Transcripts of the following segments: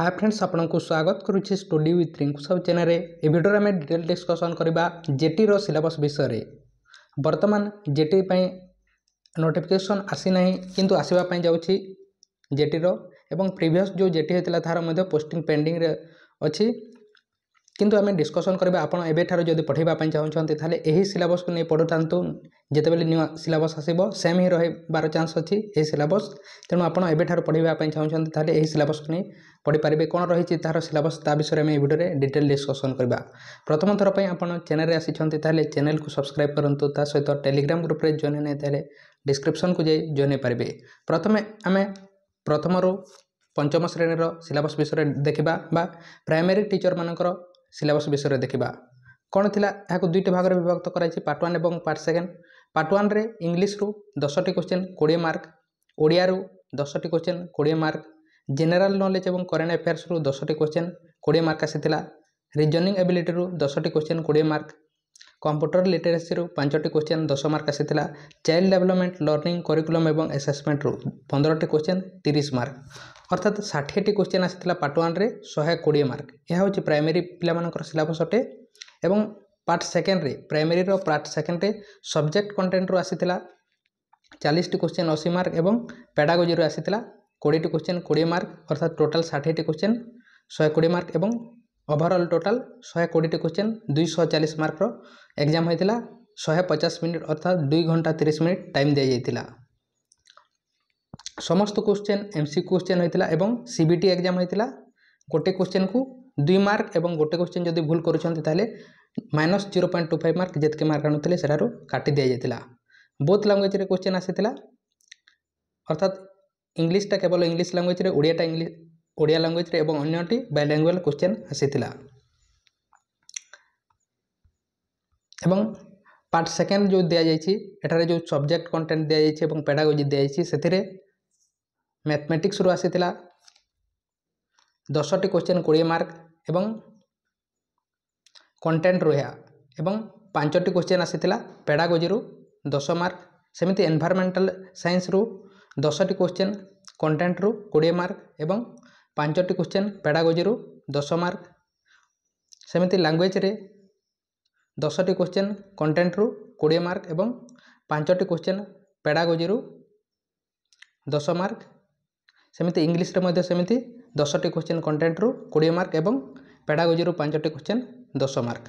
ହାଏ friends ଆପଣଙ୍କୁ ସ୍ୱାଗତ କରୁଛି ଷ୍ଟୁଡି ୱିଥ୍ ରିଙ୍କୁ ସାହୁ ଚ୍ୟାନେଲ୍ରେ ଏ ଭିଡ଼ିଓରେ ଆମେ ଡିଟେଲ୍ ଡିସ୍କସନ୍ କରିବା ଜେଟିର ସିଲାବସ୍ ବିଷୟରେ ବର୍ତ୍ତମାନ ଜେଟି ପାଇଁ ନୋଟିଫିକେସନ୍ ଆସିନାହିଁ କିନ୍ତୁ ଆସିବା ପାଇଁ ଯାଉଛି ଜେଟିର ଏବଂ ପ୍ରିଭିୟସ୍ ଯେଉଁ ଜେଟି ହୋଇଥିଲା ତାହାର ମଧ୍ୟ ପୋଷ୍ଟିଂ ପେଣ୍ଡିଂରେ ଅଛି কিন্তু আমি ডিসকসন କରିବା ଆପଣ ଏବେଠାରୁ ଯଦି ପଠାଇବା ପାଇଁ ଚାହୁଁଛନ୍ତି ତାହେଲେ ଏହି ସିଲାବସ୍କୁ ନେଇ ପଢ଼ୁଥାନ୍ତୁ ଯେତେବେଳେ ନୂଆ ସିଲାବସ୍ ଆସିବ ସେମ୍ ହିଁ ରହିବାର ଚାନ୍ସ ଅଛି ଏହି ସିଲାବସ୍ ତେଣୁ ଆପଣ ଏବେଠାରୁ ପଢ଼ିବା ପାଇଁ ଚାହୁଁଛନ୍ତି ତାହେଲେ ଏହି ସିଲାବସ୍କୁ ନେଇ ପଢ଼ିପାରିବେ କ'ଣ ରହିଛି ତାହାର ସିଲାବସ୍ ତା ବିଷୟରେ ଆମେ ଏହି ଭିଡ଼ିଓରେ ଡିଟେଲ୍ ଡିସ୍କସନ୍ କରିବା ପ୍ରଥମ ଥର ପାଇଁ ଆପଣ ଚ୍ୟାନେଲ୍ରେ ଆସିଛନ୍ତି ତାହେଲେ ଚ୍ୟାନେଲ୍କୁ ସବସ୍କ୍ରାଇବ୍ କରନ୍ତୁ ତା ସହିତ ଟେଲିଗ୍ରାମ ଗ୍ରୁପ୍ରେ ଜଏନ୍ ହେଲେ ତାହେଲେ ଡିସ୍କ୍ରିପ୍ସନ୍କୁ ଯାଇ ଜଏନ୍ ହେଇପାରିବେ ପ୍ରଥମେ ଆମେ ପ୍ରଥମରୁ ପଞ୍ଚମ ଶ୍ରେଣୀର ସିଲାବସ୍ ବିଷୟରେ ଦେଖିବା ବା ପ୍ରାଇମେରୀ ଟିଚର୍ମାନଙ୍କର ସିଲାବସ୍ ବିଷୟରେ ଦେଖିବା କ'ଣ ଥିଲା ଏହାକୁ ଦୁଇଟି ଭାଗରେ ବିଭକ୍ତ କରାଯାଇଛି ପାର୍ଟ ୱାନ୍ ଏବଂ ପାର୍ଟ ସେକେଣ୍ଡ ପାର୍ଟ ୱାନ୍ରେ ଇଂଲିଶରୁ ଦଶଟି କୋଶ୍ଚିନ୍ କୋଡ଼ିଏ ମାର୍କ ଓଡ଼ିଆରୁ ଦଶଟି କୋଶ୍ଚିନ୍ କୋଡ଼ିଏ ମାର୍କ ଜେନେରାଲ୍ ନଲେଜ୍ ଏବଂ କରେଣ୍ଟ ଆଫେୟାର୍ସରୁ ଦଶଟି କୋଶ୍ଚିନ୍ କୋଡ଼ିଏ ମାର୍କ ଆସିଥିଲା ରିଜନିଂ ଏବିଲିଟିରୁ ଦଶଟି କୋଶ୍ଚିନ୍ କୋଡ଼ିଏ ମାର୍କ କମ୍ପ୍ୟୁଟର ଲିଟେରେସିରୁ ପାଞ୍ଚଟି କୋଶ୍ଚିନ୍ ଦଶ ମାର୍କ ଆସିଥିଲା ଚାଇଲ୍ଡ ଡେଭଲପମେଣ୍ଟ ଲର୍ଣ୍ଣିଂ କରିକୁଲମ୍ ଏବଂ ଆସେସମେଣ୍ଟରୁ ପନ୍ଦରଟି କୋଶ୍ଚିନ୍ ତିରିଶ ମାର୍କ অর্থাৎ ষাঠিয়েটি কোশ্চেন আসিলা পার্ট ওয়ান্রে শহে কোড়িয়ে মার্ক ଏହା ହେଉଛି ପ୍ରାଇମେରୀ ପିଲାମାନଙ୍କର ସିଲାବସ୍ ଅଟେ ଏବଂ ପାର୍ଟ ସେକେଣ୍ଡରେ ପ୍ରାଇମେରୀର ପାର୍ଟ ସେକେଣ୍ଡରେ ସବଜେକ୍ଟ କଣ୍ଟେଣ୍ଟରୁ ଆସିଥିଲା ଚାଳିଶଟି କୋଶ୍ଚେନ୍ ଅଶୀ ମାର୍କ ଏବଂ ପେଡ଼ାଗୋଜିରୁ ଆସିଥିଲା କୋଡ଼ିଏଟି କୋଶ୍ଚେନ୍ କୋଡ଼ିଏ ମାର୍କ ଅର୍ଥାৎ ଟୋଟାଲ୍ ଷାଠିଏଟି କୋଶ୍ଚେନ୍ ଶହେ କୋଡ଼ିଏ ମାର୍କ ଏବଂ ଓଭରଅଲ୍ ଟୋଟାଲ୍ ଶହେ କୋଡ଼ିଏଟି କୋଶ୍ଚେନ୍ ଦୁଇଶହ ଚାଳିଶ ମାର୍କର ଏକ୍ଜାମ୍ ହୋଇଥିଲା ଶହେ ପଚାଶ ମିନିଟ୍ ଅର୍ଥାତ୍ ଦୁଇ ଘଣ୍ଟା ତିରିଶ ମିନିଟ୍ ଟାଇମ୍ ଦିଆଯାଇଥିଲା সমস্ত কোশ্চেন এমসি কোশ্চেন হয়েছিল এবং সিবিটি এক্সাম হয়েছিল গোটে কোশ্চেন কু দুই মার্ক এবং গোটে কোশ্চেন যদি ভুল করছেন তাহলে minus zero point two five mark যেতকে মার্ক আনুলে সেটার কাটি দিয়ে যাই বোথ ল্যাঙ্গুয়েজরে কোশ্চেন আসিলা অর্থাৎ ইংলিশটা কেবল ইংলিশ ল্যাঙ্গুয়েজরে ওড়িয়াটা ইংলিশ ওড়িয়া ল্যাঙ্গুয়েজরে এবং অন্যটি বাইল্যাঙ্গুয়াল কোশ্চেন আসিলা এবং পার্ট সেকেন্ড যে দিয়েছি এটার যে সবজেক্ট কন্টেন্ট দিয়েছি এবং পেডাগোজি দিয়েছি সেতিরে ମ୍ୟାଥମେଟିକ୍ସରୁ ଆସିଥିଲା ଦଶଟି କୋଶ୍ଚିନ୍ କୋଡ଼ିଏ ମାର୍କ ଏବଂ କଣ୍ଟେଣ୍ଟରୁ ଏହା ଏବଂ ପାଞ୍ଚଟି କୋଶ୍ଚିନ୍ ଆସିଥିଲା ପେଡ଼ାଗୋଜିରୁ ଦଶ ମାର୍କ ସେମିତି ଏନଭାରମେଣ୍ଟାଲ ସାଇନ୍ସରୁ ଦଶଟି କୋଶ୍ଚିନ୍ କଣ୍ଟେଣ୍ଟରୁ କୋଡ଼ିଏ ମାର୍କ ଏବଂ ପାଞ୍ଚଟି କୋଶ୍ଚିନ୍ ପେଡ଼ାଗୋଜିରୁ ଦଶ ମାର୍କ ସେମିତି ଲାଙ୍ଗୁଏଜ୍ରେ ଦଶଟି କୋଶ୍ଚିନ୍ କଣ୍ଟେଣ୍ଟରୁ କୋଡ଼ିଏ ମାର୍କ ଏବଂ ପାଞ୍ଚଟି କୋଶ୍ଚିନ୍ ପେଡ଼ାଗୋଜିରୁ ଦଶ ମାର୍କ ସେମିତି ଇଂଲିଶରେ ମଧ୍ୟ ସେମିତି ଦଶଟି କ୍ୱେଶ୍ଚିନ୍ କଣ୍ଟେଣ୍ଟରୁ କୋଡ଼ିଏ ମାର୍କ ଏବଂ ପେଡ଼ାଗୋଜିରୁ ପାଞ୍ଚଟି କ୍ୱେଶ୍ଚିନ୍ ଦଶ ମାର୍କ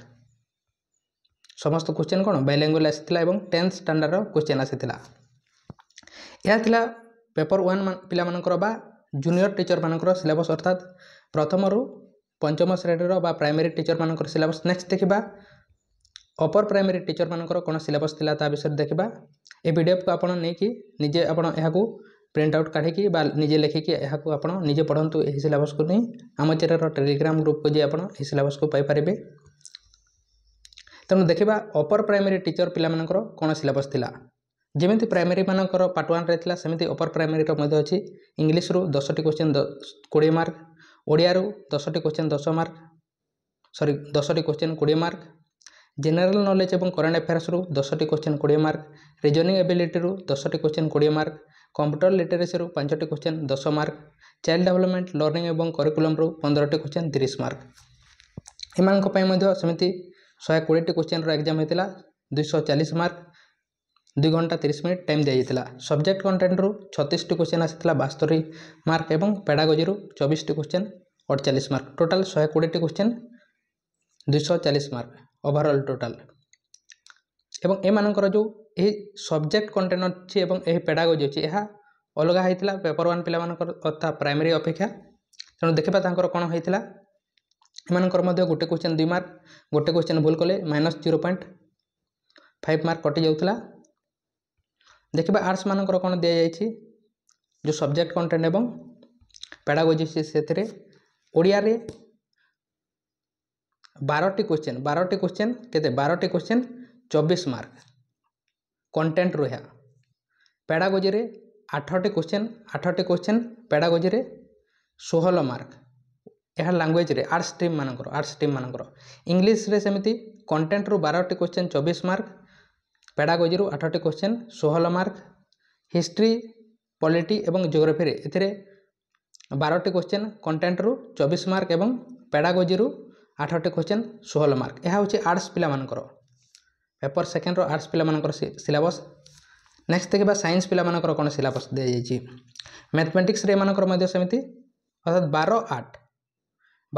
ସମସ୍ତ କ୍ୱେଶ୍ଚିନ୍ କ'ଣ ବାଇଲାଙ୍ଗୁଏଜ୍ ଆସିଥିଲା ଏବଂ ଟେନ୍ଥ ଷ୍ଟାଣ୍ଡାର୍ଡ଼ର କ୍ୱେଶ୍ଚିନ୍ ଆସିଥିଲା ଏହା ଥିଲା ପେପର୍ ୱାନ୍ ପିଲାମାନଙ୍କର ବା ଜୁନିଅର ଟିଚର୍ମାନଙ୍କର ସିଲେବସ୍ ଅର୍ଥାତ୍ ପ୍ରଥମରୁ ପଞ୍ଚମ ଶ୍ରେଣୀର ବା ପ୍ରାଇମେରୀ ଟିଚର୍ମାନଙ୍କର ସିଲେବସ୍ ନେକ୍ସଟ୍ ଦେଖିବା ଅପର୍ ପ୍ରାଇମେରୀ ଟିଚର୍ମାନଙ୍କର କ'ଣ ସିଲେବସ୍ ଥିଲା ତା ବିଷୟରେ ଦେଖିବା ଏ ଭିଡ଼ିଓକୁ ଆପଣ ନେଇକି ନିଜେ ଆପଣ ଏହାକୁ ପ୍ରିଣ୍ଟ ଆଉଟ୍ କାଢ଼ିକି ବା ନିଜେ ଲେଖିକି ଏହାକୁ ଆପଣ ନିଜେ ପଢ଼ନ୍ତୁ ଏହି ସିଲାବସ୍କୁ ନେଇ ଆମ ଚ୍ୟାନେଲ୍ର ଟେଲିଗ୍ରାମ ଗ୍ରୁପକୁ ଯାଇ ଆପଣ ଏହି ସିଲାବସ୍କୁ ପାଇପାରିବେ ତେଣୁ ଦେଖିବା ଅପର ପ୍ରାଇମେରୀ ଟିଚର ପିଲାମାନଙ୍କର କ'ଣ ସିଲାବସ୍ ଥିଲା ଯେମିତି ପ୍ରାଇମେରୀମାନଙ୍କର ପାର୍ଟ ୱାନ୍ରେ ଥିଲା ସେମିତି ଅପର ପ୍ରାଇମେରୀର ମଧ୍ୟ ଅଛି ଇଂଲିଶରୁ ଦଶଟି କୋଶ୍ଚିନ୍ କୋଡ଼ିଏ ମାର୍କ ଓଡ଼ିଆରୁ ଦଶଟି କୋଶ୍ଚିନ୍ ଦଶ ମାର୍କ ସରି ଦଶଟି କୋଶ୍ଚିନ୍ କୋଡ଼ିଏ ମାର୍କ জেনারেল নলেজ এবং করেন্ট আফেয়ার্সরু দশটি কোশ্চেন কোড়িয়ে মার্ক রিজনিং এবিলিটিরু দশটি কোশ্চেন কোড়িয়ে মাର୍କ কম্পুটর লিটেরেসিরু পাঁচটি কোশ্চেন দশ মার্ক চাইল্ড ডেভেলপমেন্ট লର୍ଣ୍ଣିଂ ଏବଂ କରିକୁଲମ୍ରୁ ପନ୍ଦରଟି କୋଶ୍ଚିନ୍ ତିରିଶ ମାର୍କ ଏମାନଙ୍କ ପାଇଁ ମଧ୍ୟ ସେମିତି ଶହେ କୋଡ଼ିଏଟି କୋଶ୍ଚିନ୍ର ଏକ୍ଜାମ୍ ହୋଇଥିଲା ଦୁଇଶହ ଚାଳିଶ ମାର୍କ ଦୁଇ ଘଣ୍ଟା ତିରିଶ ମିନିଟ୍ ଟାଇମ୍ ଦିଆଯାଇଥିଲା ସବଜେକ୍ଟ କଣ୍ଟେଣ୍ଟରୁ ଛତିଶଟି କୋଶ୍ଚିନ୍ ଆସିଥିଲା ବାସ୍ତରୀ ମାର୍କ ଏବଂ ପେଡ଼ାଗୋଜିରୁ ଚବିଶଟି କୋଶ୍ଚିନ୍ ଅଠଚାଳିଶ ମାର୍କ ଟୋଟାଲ୍ ଶହେ କୋଡ଼ିଏଟି କୋଶ୍ଚିନ୍ ଦୁଇଶହ ଚାଳିଶ ମାର୍କ ଓଭରଅଲ୍ ଟୋଟାଲ୍ ଏବଂ ଏମାନଙ୍କର ଯେଉଁ ଏହି ସବଜେକ୍ଟ କଣ୍ଟେଣ୍ଟ ଅଛି ଏବଂ ଏହି ପେଡ଼ାଗୋଜି ଅଛି ଏହା ଅଲଗା ହେଇଥିଲା ପେପର୍ ୱାନ୍ ପିଲାମାନଙ୍କର ଅର୍ଥା ପ୍ରାଇମେରୀ ଅପେକ୍ଷା ତେଣୁ ଦେଖିବା ତାଙ୍କର କ'ଣ ହେଇଥିଲା ଏମାନଙ୍କର ମଧ୍ୟ ଗୋଟେ କ୍ୱେଶ୍ଚନ୍ ଦୁଇ ମାର୍କ ଗୋଟେ କ୍ୱେଶ୍ଚନ୍ ଭୁଲ କଲେ minus zero point five mark କଟିଯାଉଥିଲା ଦେଖିବା ଆର୍ଟ୍ସମାନଙ୍କର କ'ଣ ଦିଆଯାଇଛି ଯେଉଁ ସବଜେକ୍ଟ କଣ୍ଟେଣ୍ଟ ଏବଂ ପେଡ଼ାଗୋଜି ସେଥିରେ ଓଡ଼ିଆରେ বারোটি কোশ্চেন বারোটি কোশ্চেন কেতে বারোটি কোশ্চেন চব্বিশ মার্ক কন্টেন্ট রুহা পেডাগোজিরে আঠটি কোশ্চেন আঠটি কোশ্চেন পেডাগোজিরে ষোহল মার্ক ଏହା ଲାଙ୍ଗୁଏଜ୍ରେ ଆର୍ଟ୍ସ ଷ୍ଟ୍ରିମ୍ ମାନଙ୍କର ଆର୍ଟ୍ସ ଷ୍ଟ୍ରିମ୍ ମାନଙ୍କର ଇଂଲିଶରେ ସେମିତି କଣ୍ଟେଣ୍ଟରୁ ବାରଟି କୋଶ୍ଚେନ୍ ଚବିଶ ମାର୍କ ପେଡ଼ାଗୋଜିରୁ ଆଠଟି କୋଶ୍ଚେନ୍ ଷୋହଳ ମାର୍କ ହିଷ୍ଟ୍ରି ପଲିଟି ଏବଂ ଜିଓଗ୍ରାଫିରେ ଏଥିରେ ବାରଟି କୋଶ୍ଚେନ୍ କଣ୍ଟେଣ୍ଟରୁ ଚବିଶ ମାର୍କ ଏବଂ ପେଡ଼ାଗୋଜିରୁ আঠটি কোশ্চেন ষোহল মাର୍କ ଏହା ହେଉଛି ଆର୍ଟ୍ସ ପିଲାମାନଙ୍କର ପେପର୍ ସେକେଣ୍ଡର ଆର୍ଟ୍ସ ପିଲାମାନଙ୍କର ସିଲାବସ୍ ନେକ୍ସଟ ଦେଖିବା ସାଇନ୍ସ ପିଲାମାନଙ୍କର କ'ଣ ସିଲାବସ୍ ଦିଆଯାଇଛି ମ୍ୟାଥମେଟିକ୍ସରେ ଏମାନଙ୍କର ମଧ୍ୟ ସେମିତି ଅର୍ଥାৎ ବାର ଆଠ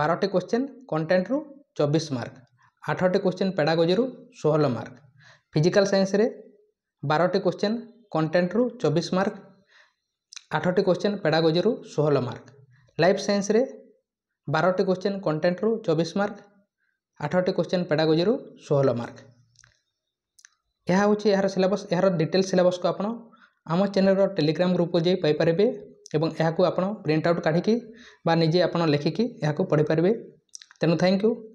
ବାରଟି କୋଶ୍ଚେନ୍ କଣ୍ଟେଣ୍ଟରୁ ଚବିଶ ମାର୍କ ଆଠଟି କୋଶ୍ଚେନ୍ ପେଡ଼ାଗୋଜିରୁ ଷୋହଳ ମାର୍କ ଫିଜିକାଲ୍ ସାଇନ୍ସରେ ବାରଟି କୋଶ୍ଚେନ୍ କଣ୍ଟେଣ୍ଟରୁ ଚବିଶ ମାର୍କ ଆଠଟି କୋଶ୍ଚେନ୍ ପେଡ଼ାଗୋଜିରୁ ଷୋହଳ ମାର୍କ ଲାଇଫ୍ ସାଇନ୍ସରେ বারোটি কোশ্চেন কন্টেন্টরু চবিশ মার্ক আঠটি কোশ্চেন পেডাগোজিরু ষোহল মাର୍କ ଏହା ହେଉଛି ଏହାର ସିଲାବସ୍ ଏହାର ଡିଟେଲ୍ ସିଲାବସ୍କୁ ଆପଣ ଆମ ଚ୍ୟାନେଲ୍ର ଟେଲିଗ୍ରାମ୍ ଗ୍ରୁପ୍କୁ ଯାଇ ପାଇପାରିବେ ଏବଂ ଏହାକୁ ଆପଣ ପ୍ରିଣ୍ଟ ଆଉଟ୍ କାଢ଼ିକି ବା ନିଜେ ଆପଣ ଲେଖିକି ଏହାକୁ ପଢ଼ିପାରିବେ ତେଣୁ ଥ୍ୟାଙ୍କ ୟୁ